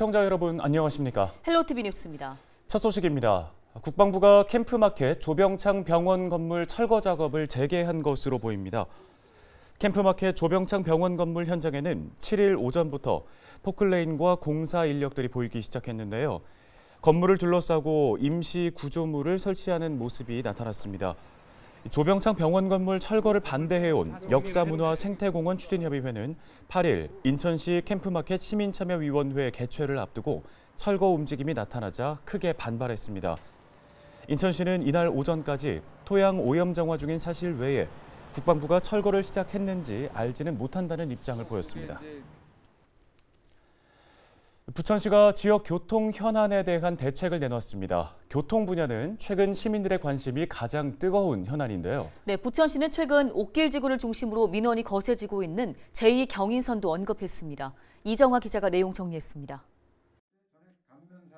시청자 여러분 안녕하십니까? 헬로TV 뉴스입니다. 첫 소식입니다. 국방부가 캠프마켓 조병창 병원 건물 철거 작업을 재개한 것으로 보입니다. 캠프마켓 조병창 병원 건물 현장에는 7일 오전부터 포클레인과 공사 인력들이 보이기 시작했는데요. 건물을 둘러싸고 임시 구조물을 설치하는 모습이 나타났습니다. 조병창 병원 건물 철거를 반대해온 역사문화 생태공원 추진협의회는 8일 인천시 캠프마켓 시민참여위원회 개최를 앞두고 철거 움직임이 나타나자 크게 반발했습니다. 인천시는 이날 오전까지 토양 오염 정화 중인 사실 외에 국방부가 철거를 시작했는지 알지는 못한다는 입장을 보였습니다. 부천시가 지역 교통 현안에 대한 대책을 내놨습니다. 교통 분야는 최근 시민들의 관심이 가장 뜨거운 현안인데요. 네, 부천시는 최근 옥길 지구를 중심으로 민원이 거세지고 있는 제2경인선도 언급했습니다. 이정화 기자가 내용 정리했습니다.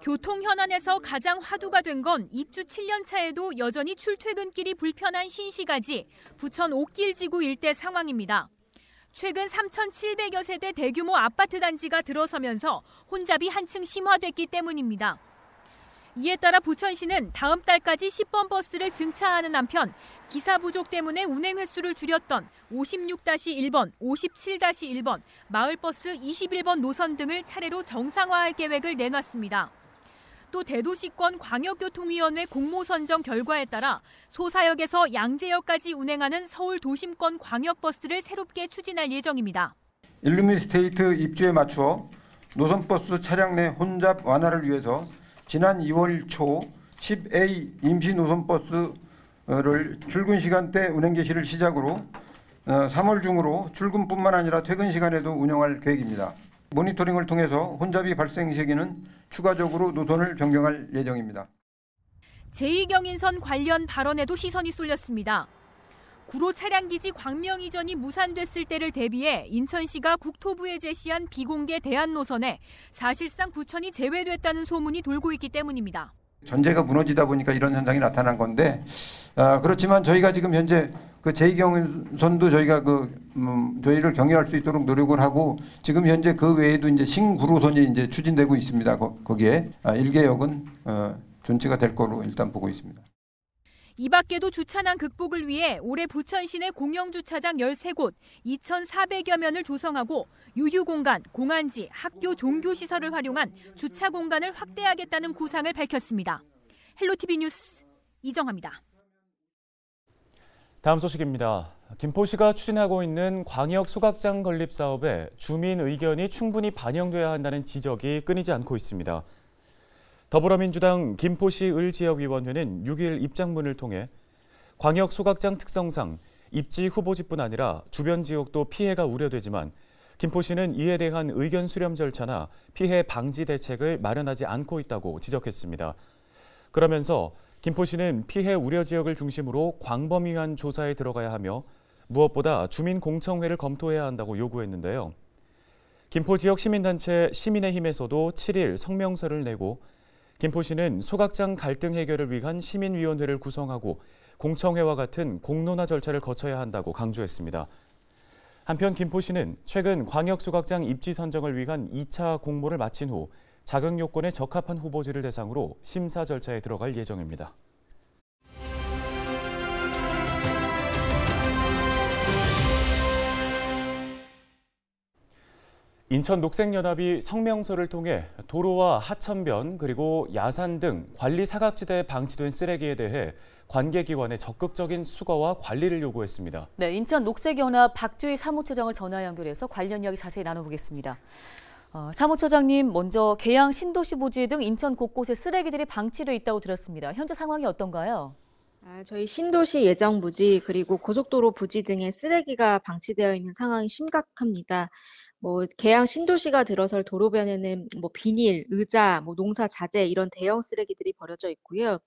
교통 현안에서 가장 화두가 된 건 입주 7년 차에도 여전히 출퇴근길이 불편한 신시가지 부천 옥길 지구 일대 상황입니다. 최근 3,700여 세대 대규모 아파트 단지가 들어서면서 혼잡이 한층 심화됐기 때문입니다. 이에 따라 부천시는 다음 달까지 10번 버스를 증차하는 한편 기사 부족 때문에 운행 횟수를 줄였던 56-1번, 57-1번, 마을버스 21번 노선 등을 차례로 정상화할 계획을 내놨습니다. 또 대도시권 광역교통위원회 공모 선정 결과에 따라 소사역에서 양재역까지 운행하는 서울 도심권 광역버스를 새롭게 추진할 예정입니다. 일루미스테이트 입주에 맞추어 노선버스 차량 내 혼잡 완화를 위해서 지난 2월 초 10A 임시 노선버스를 출근 시간대 운행 개시를 시작으로 3월 어, 중으로 출근뿐만 아니라 퇴근 시간에도 운영할 계획입니다. 모니터링을 통해서 혼잡이 발생 시기는 추가적으로 노선을 변경할 예정입니다. 제2경인선 관련 발언에도 시선이 쏠렸습니다. 구로 차량기지 광명 이전이 무산됐을 때를 대비해 인천시가 국토부에 제시한 비공개 대안 노선에 사실상 구천이 제외됐다는 소문이 돌고 있기 때문입니다. 전제가 무너지다 보니까 이런 현상이 나타난 건데 아, 그렇지만 저희가 지금 현재 그 재경선도 저희가 그 음, 저희를 경유할 수 있도록 노력을 하고 지금 현재 그 외에도 이제 신구로선이 이제 추진되고 있습니다. 거, 기에 아, 일개역은 어, 존치가 될 거로 일단 보고 있습니다. 이 밖에도 주차난 극복을 위해 올해 부천 시내 공영 주차장 13곳 2,400여 면을 조성하고 유휴 공간, 공안지, 학교 종교 시설을 활용한 주차 공간을 확대하겠다는 구상을 밝혔습니다. 헬로 TV 뉴스 이정합니다 다음 소식입니다. 김포시가 추진하고 있는 광역 소각장 건립 사업에 주민 의견이 충분히 반영돼야 한다는 지적이 끊이지 않고 있습니다. 더불어민주당 김포시 을지역위원회는 6일 입장문을 통해 광역 소각장 특성상 입지 후보지뿐 아니라 주변 지역도 피해가 우려되지만 김포시는 이에 대한 의견 수렴 절차나 피해 방지 대책을 마련하지 않고 있다고 지적했습니다. 그러면서 김포시는 피해 우려 지역을 중심으로 광범위한 조사에 들어가야 하며 무엇보다 주민공청회를 검토해야 한다고 요구했는데요. 김포 지역 시민단체 시민의힘에서도 7일 성명서를 내고 김포시는 소각장 갈등 해결을 위한 시민위원회를 구성하고 공청회와 같은 공론화 절차를 거쳐야 한다고 강조했습니다. 한편 김포시는 최근 광역소각장 입지 선정을 위한 2차 공모를 마친 후 자격 요건에 적합한 후보지를 대상으로 심사 절차에 들어갈 예정입니다. 인천녹색연합이 성명서를 통해 도로와 하천변 그리고 야산 등 관리 사각지대에 방치된 쓰레기에 대해 관계기관에 적극적인 수거와 관리를 요구했습니다. 네, 인천녹색연합 박주희 사무처장을 전화 연결해서 관련 이야기 자세히 나눠보겠습니다. 어, 사무처장님 먼저 계양 신도시 부지 등 인천 곳곳에 쓰레기들이 방치되어 있다고 들었습니다. 현재 상황이 어떤가요? 아, 저희 신도시 예정 부지 그리고 고속도로 부지 등의 쓰레기가 방치되어 있는 상황이 심각합니다. 뭐 계양 신도시가 들어설 도로변에는 뭐 비닐, 의자, 뭐 농사 자재 이런 대형 쓰레기들이 버려져 있고요.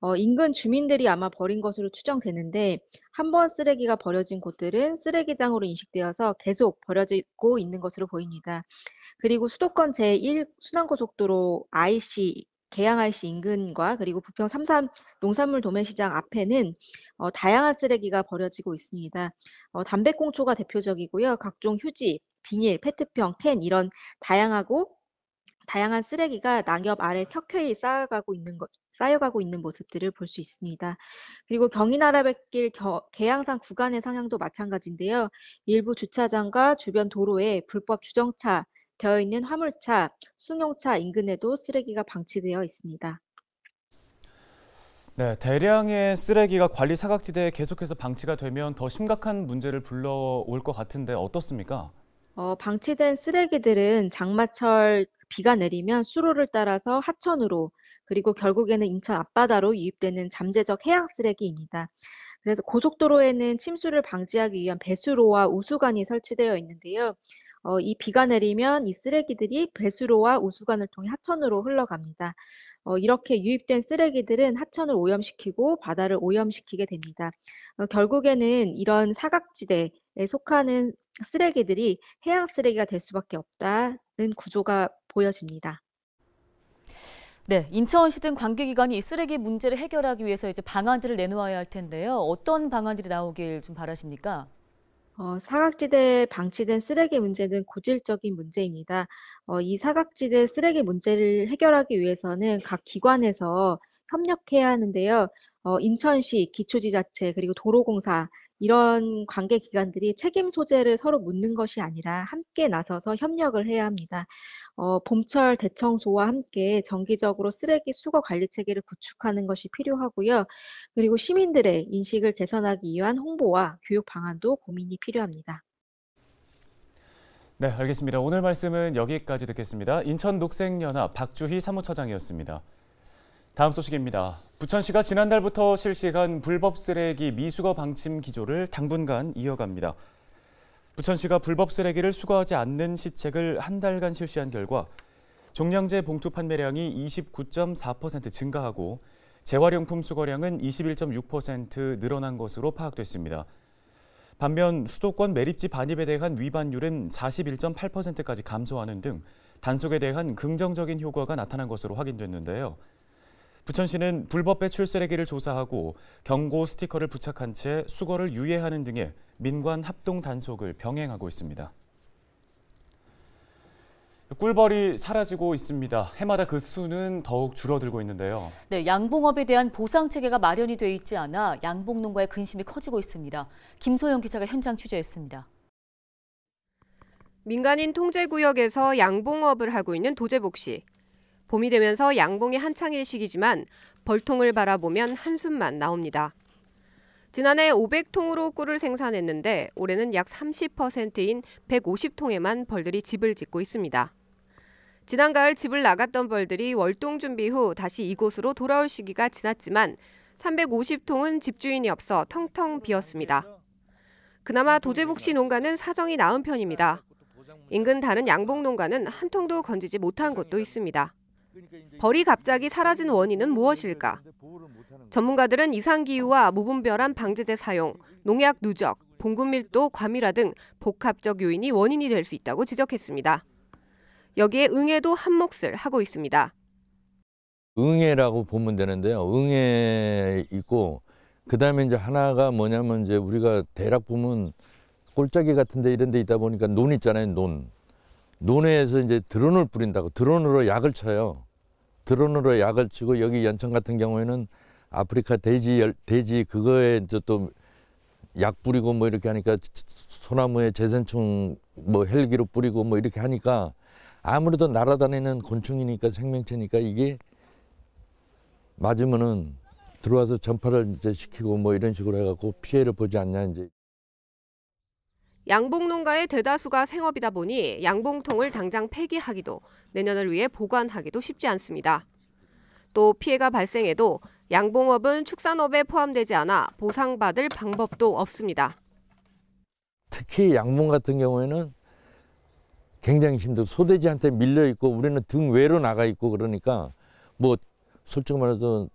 어, 인근 주민들이 아마 버린 것으로 추정되는데 한 번 쓰레기가 버려진 곳들은 쓰레기장으로 인식되어서 계속 버려지고 있는 것으로 보입니다. 그리고 수도권 제1순환고속도로 IC 개양 IC 인근과 그리고 부평 3산 농산물 도매시장 앞에는 어, 다양한 쓰레기가 버려지고 있습니다. 어, 담배꽁초가 대표적이고요. 각종 휴지, 비닐, 페트병, 텐 이런 다양하고 다양한 쓰레기가 낙엽 아래 켜켜이 쌓여가고 있는 것, 쌓여가고 있는 모습들을 볼 수 있습니다. 그리고 경인아라뱃길 개양산 구간의 상향도 마찬가지인데요. 일부 주차장과 주변 도로에 불법 주정차 되어 있는 화물차, 승용차 인근에도 쓰레기가 방치되어 있습니다. 네, 대량의 쓰레기가 관리 사각지대에 계속해서 방치가 되면 더 심각한 문제를 불러올 것 같은데 어떻습니까? 어, 방치된 쓰레기들은 장마철 비가 내리면 수로를 따라서 하천으로 그리고 결국에는 인천 앞바다로 유입되는 잠재적 해양 쓰레기입니다. 그래서 고속도로에는 침수를 방지하기 위한 배수로와 우수관이 설치되어 있는데요. 어, 이 비가 내리면 이 쓰레기들이 배수로와 우수관을 통해 하천으로 흘러갑니다. 어, 이렇게 유입된 쓰레기들은 하천을 오염시키고 바다를 오염시키게 됩니다. 어, 결국에는 이런 사각지대에 속하는 쓰레기들이 해양 쓰레기가 될 수밖에 없다는 구조가 보여집니다. 네, 인천시 등 관계기관이 쓰레기 문제를 해결하기 위해서 이제 방안들을 내놓아야 할 텐데요. 어떤 방안들이 나오길 좀 바라십니까? 어, 사각지대에 방치된 쓰레기 문제는 고질적인 문제입니다. 어, 이 사각지대 쓰레기 문제를 해결하기 위해서는 각 기관에서 협력해야 하는데요. 어, 인천시, 기초지자체, 그리고 도로공사, 이런 관계 기관들이 책임 소재를 서로 묻는 것이 아니라 함께 나서서 협력을 해야 합니다. 어, 봄철 대청소와 함께 정기적으로 쓰레기 수거 관리 체계를 구축하는 것이 필요하고요. 그리고 시민들의 인식을 개선하기 위한 홍보와 교육 방안도 고민이 필요합니다. 네, 알겠습니다. 오늘 말씀은 여기까지 듣겠습니다. 인천 녹색연합 박주희 사무처장이었습니다. 다음 소식입니다. 부천시가 지난달부터 실시한 불법 쓰레기 미수거 방침 기조를 당분간 이어갑니다. 부천시가 불법 쓰레기를 수거하지 않는 시책을 한 달간 실시한 결과 종량제 봉투 판매량이 29.4% 증가하고 재활용품 수거량은 21.6% 늘어난 것으로 파악됐습니다. 반면 수도권 매립지 반입에 대한 위반율은 41.8%까지 감소하는 등 단속에 대한 긍정적인 효과가 나타난 것으로 확인됐는데요. 부천시는 불법 배출 쓰레기를 조사하고 경고 스티커를 부착한 채 수거를 유예하는 등의 민관 합동 단속을 병행하고 있습니다. 꿀벌이 사라지고 있습니다. 해마다 그 수는 더욱 줄어들고 있는데요. 네, 양봉업에 대한 보상 체계가 마련이 돼 있지 않아 양봉 농가의 근심이 커지고 있습니다. 김소영 기자가 현장 취재했습니다. 민간인 통제 구역에서 양봉업을 하고 있는 도재복 씨. 봄이 되면서 양봉이 한창일 시기지만 벌통을 바라보면 한숨만 나옵니다. 지난해 500통으로 꿀을 생산했는데 올해는 약 30%인 150통에만 벌들이 집을 짓고 있습니다. 지난 가을 집을 나갔던 벌들이 월동 준비 후 다시 이곳으로 돌아올 시기가 지났지만 350통은 집주인이 없어 텅텅 비었습니다. 그나마 도제복 씨 농가는 사정이 나은 편입니다. 인근 다른 양봉 농가는 한 통도 건지지 못한 곳도 있습니다. 그러니까 벌이 갑자기 사라진 원인은 무엇일까? 전문가들은 이상기후와 무분별한 방제제 사용, 농약 누적, 봉급 밀도 과밀화 등 복합적 요인이 원인이 될 수 있다고 지적했습니다. 여기에 응애도 한몫을 하고 있습니다. 응애라고 보면 되는데요. 응애 있고 그다음에 이제 하나가 뭐냐면 이제 우리가 대략 보면 골짜기 같은 데 이런 데 있다 보니까 논 있잖아요. 논. 논해에서 이제 드론을 뿌린다고 드론으로 약을 쳐요. 드론으로 약을 치고 여기 연천 같은 경우에는 아프리카 돼지 돼지 그거에 이제 또 약 뿌리고 뭐 이렇게 하니까 소나무에 재생충 뭐 헬기로 뿌리고 뭐 이렇게 하니까 아무래도 날아다니는 곤충이니까 생명체니까 이게 맞으면은 들어와서 전파를 이제 시키고 뭐 이런 식으로 해갖고 피해를 보지 않냐 이제. 양봉 농가의 대다수가 생업이다 보니 양봉통을 당장 폐기하기도 내년을 위해 보관하기도 쉽지 않습니다. 또 피해가 발생해도 양봉업은 축산업에 포함되지 않아 보상받을 방법도 없습니다. 특히 양봉 같은 경우에는 굉장히 힘들어 소돼지한테 밀려 있고 우리는 등 외로 나가 있고 그러니까 뭐 솔직히 말해서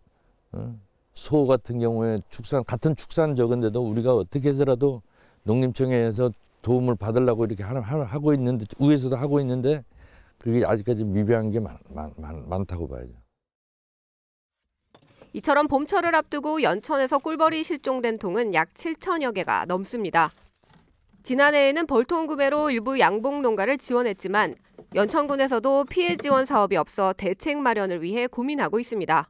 어? 소 같은 경우에 축산 같은 축산 적은데도 우리가 어떻게 해서라도 농림청에서 도움을 받으려고 이렇게 하나, 하 하고 있는데 위에서도 하고 있는데 그게 아직까지 미비한 게 많, 많, 많, 많다고 봐야죠. 이처럼 봄철을 앞두고 연천에서 꿀벌이 실종된 통은 약 7천여 개가 넘습니다. 지난해에는 벌통 구매로 일부 양봉 농가를 지원했지만 연천군에서도 피해 지원 사업이 없어 대책 마련을 위해 고민하고 있습니다.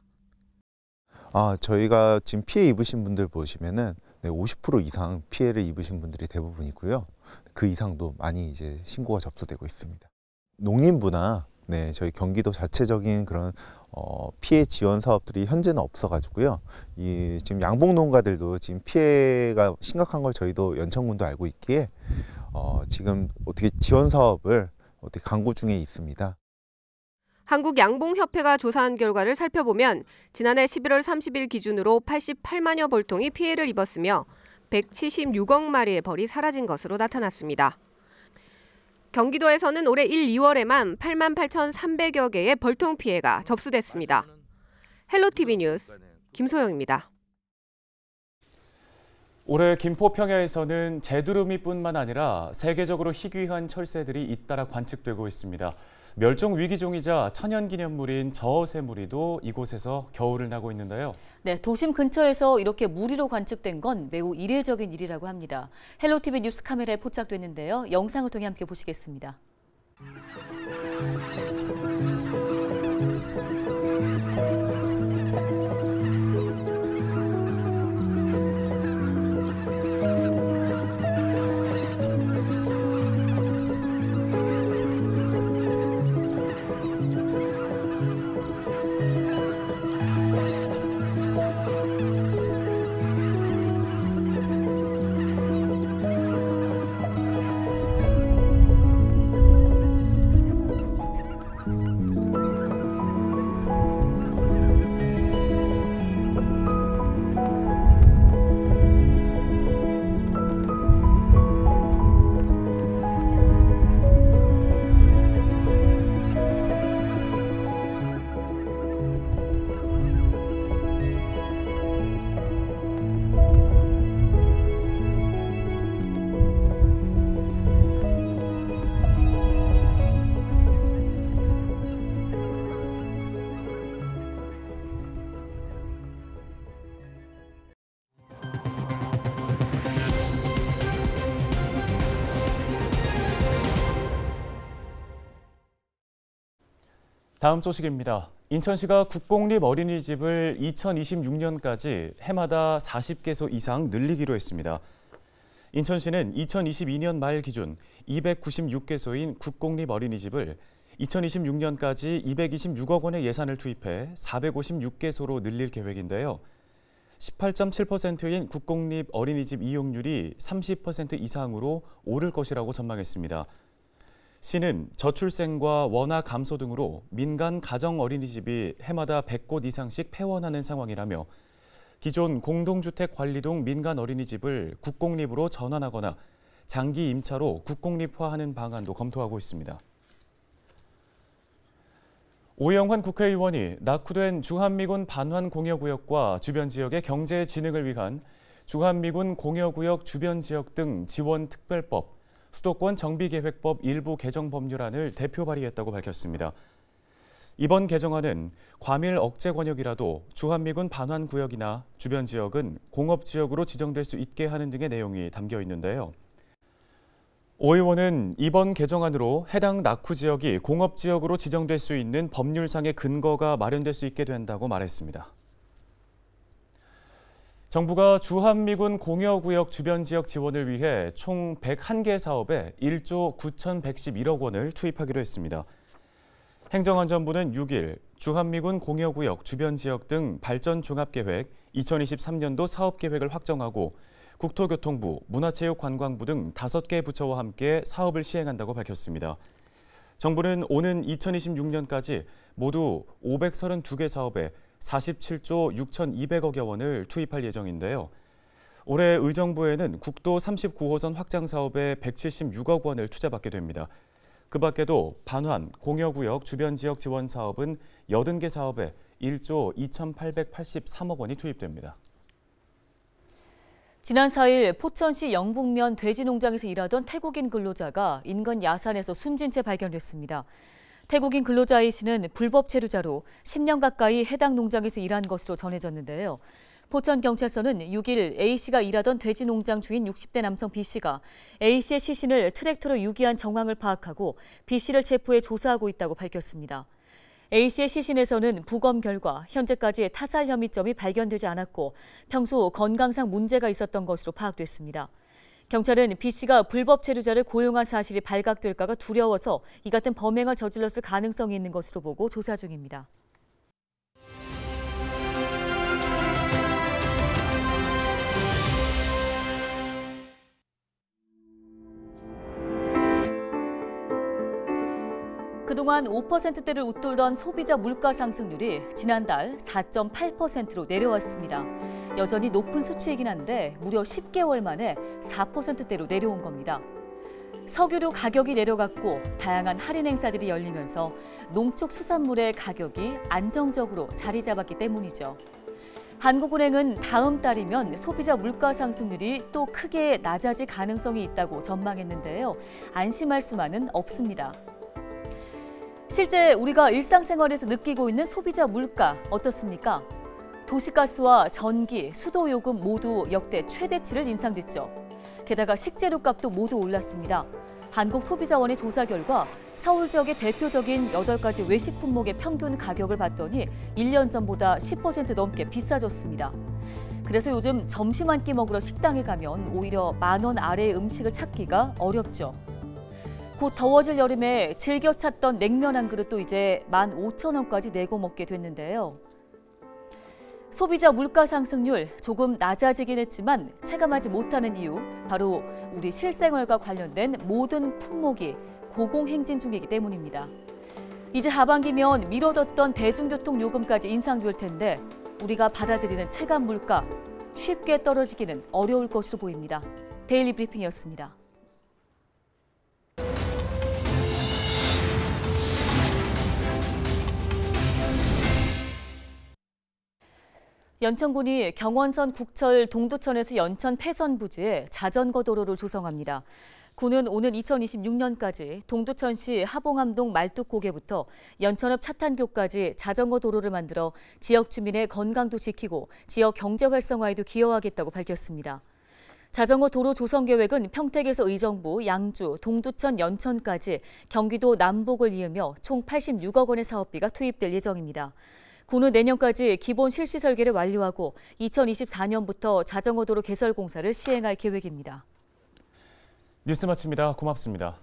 아, 저희가 지금 피해 입으신 분들 보시면은 네, 50% 이상 피해를 입으신 분들이 대부분이고요. 그 이상도 많이 이제 신고가 접수되고 있습니다. 농림부나 네, 저희 경기도 자체적인 그런 어, 피해 지원 사업들이 현재는 없어가지고요. 이 지금 양봉 농가들도 지금 피해가 심각한 걸 저희도 연천군도 알고 있기에 어, 지금 어떻게 지원 사업을 어떻게 강구 중에 있습니다. 한국양봉협회가 조사한 결과를 살펴보면 지난해 11월 30일 기준으로 88만여 벌통이 피해를 입었으며 176억 마리의 벌이 사라진 것으로 나타났습니다. 경기도에서는 올해 1, 2월에만 8만 8,300여 개의 벌통 피해가 접수됐습니다. 헬로TV 뉴스 김소영입니다. 올해 김포평야에서는 제두루미뿐만 아니라 세계적으로 희귀한 철새들이 잇따라 관측되고 있습니다. 멸종 위기종이자 천연기념물인 저어새무리도 이곳에서 겨울을 나고 있는데요. 네, 도심 근처에서 이렇게 무리로 관측된 건 매우 이례적인 일이라고 합니다. 헬로티비 뉴스 카메라에 포착됐는데요. 영상을 통해 함께 보시겠습니다. 다음 소식입니다. 인천시가 국공립 어린이집을 2026년까지 해마다 40개소 이상 늘리기로 했습니다. 인천시는 2022년 말 기준 296개소인 국공립 어린이집을 2026년까지 226억 원의 예산을 투입해 456개소로 늘릴 계획인데요. 18.7%인 국공립 어린이집 이용률이 30% 이상으로 오를 것이라고 전망했습니다. 시는 저출생과 원화 감소 등으로 민간 가정 어린이집이 해마다 100곳 이상씩 폐원하는 상황이라며 기존 공동주택 관리동 민간 어린이집을 국공립으로 전환하거나 장기 임차로 국공립화하는 방안도 검토하고 있습니다. 오영환 국회의원이 낙후된 주한미군 반환 공여구역과 주변 지역의 경제 진흥을 위한 주한미군 공여구역 주변 지역 등 지원 특별법 수도권 정비계획법 일부 개정 법률안을 대표 발의했다고 밝혔습니다. 이번 개정안은 과밀 억제 권역이라도 주한미군 반환 구역이나 주변 지역은 공업 지역으로 지정될 수 있게 하는 등의 내용이 담겨 있는데요. 오 의원은 이번 개정안으로 해당 낙후 지역이 공업 지역으로 지정될 수 있는 법률상의 근거가 마련될 수 있게 된다고 말했습니다. 정부가 주한미군 공여구역 주변 지역 지원을 위해 총 101개 사업에 1조 9,111억 원을 투입하기로 했습니다. 행정안전부는 6일 주한미군 공여구역 주변 지역 등 발전 종합계획 2023년도 사업계획을 확정하고 국토교통부, 문화체육관광부 등 5개 부처와 함께 사업을 시행한다고 밝혔습니다. 정부는 오는 2026년까지 모두 532개 사업에 47조 6,200억여 원을 투입할 예정인데요. 올해 의정부에는 국도 39호선 확장 사업에 176억 원을 투자받게 됩니다. 그 밖에도 반환, 공여구역, 주변 지역 지원 사업은 80개 사업에 1조 2,883억 원이 투입됩니다. 지난 4일 포천시 영북면 돼지 농장에서 일하던 태국인 근로자가 인근 야산에서 숨진 채 발견됐습니다. 태국인 근로자 A 씨는 불법 체류자로 10년 가까이 해당 농장에서 일한 것으로 전해졌는데요. 포천경찰서는 6일 A씨가 일하던 돼지 농장 주인 60대 남성 B씨가 A씨의 시신을 트랙터로 유기한 정황을 파악하고 B씨를 체포해 조사하고 있다고 밝혔습니다. A씨의 시신에서는 부검 결과 현재까지 타살 혐의점이 발견되지 않았고 평소 건강상 문제가 있었던 것으로 파악됐습니다. 경찰은 B 씨가 불법 체류자를 고용한 사실이 발각될까가 두려워서 이 같은 범행을 저질렀을 가능성이 있는 것으로 보고 조사 중입니다. 그동안 5%대를 웃돌던 소비자 물가 상승률이 지난달 4.8%로 내려왔습니다. 여전히 높은 수치이긴 한데 무려 10개월 만에 4%대로 내려온 겁니다. 석유류 가격이 내려갔고 다양한 할인 행사들이 열리면서 농축 수산물의 가격이 안정적으로 자리 잡았기 때문이죠. 한국은행은 다음 달이면 소비자 물가 상승률이 또 크게 낮아질 가능성이 있다고 전망했는데요. 안심할 수만은 없습니다. 실제 우리가 일상생활에서 느끼고 있는 소비자 물가 어떻습니까? 도시가스와 전기, 수도 요금 모두 역대 최대치를 인상됐죠. 게다가 식재료 값도 모두 올랐습니다. 한국 소비자원의 조사 결과 서울 지역의 대표적인 8가지 외식 품목의 평균 가격을 봤더니 1년 전보다 10% 넘게 비싸졌습니다. 그래서 요즘 점심 한 끼 먹으러 식당에 가면 오히려 만 원 아래의 음식을 찾기가 어렵죠. 곧 더워질 여름에 즐겨 찾던 냉면 한 그릇도 이제 만 오천 원까지 내고 먹게 됐는데요. 소비자 물가 상승률 조금 낮아지긴 했지만 체감하지 못하는 이유 바로 우리 실생활과 관련된 모든 품목이 고공행진 중이기 때문입니다. 이제 하반기면 미뤄뒀던 대중교통 요금까지 인상될 텐데 우리가 받아들이는 체감 물가 쉽게 떨어지기는 어려울 것으로 보입니다. 데일리 브리핑이었습니다. 연천군이 경원선 국철 동두천에서 연천 폐선 부지에 자전거 도로를 조성합니다. 군은 오는 2026년까지 동두천시 하봉암동 말뚝고개부터 연천읍 차탄교까지 자전거 도로를 만들어 지역 주민의 건강도 지키고 지역 경제 활성화에도 기여하겠다고 밝혔습니다. 자전거 도로 조성 계획은 평택에서 의정부, 양주, 동두천, 연천까지 경기도 남북을 이으며 총 86억 원의 사업비가 투입될 예정입니다. 군은 내년까지 기본 실시 설계를 완료하고 2024년부터 자전거도로 개설 공사를 시행할 계획입니다. 뉴스 마칩니다. 고맙습니다.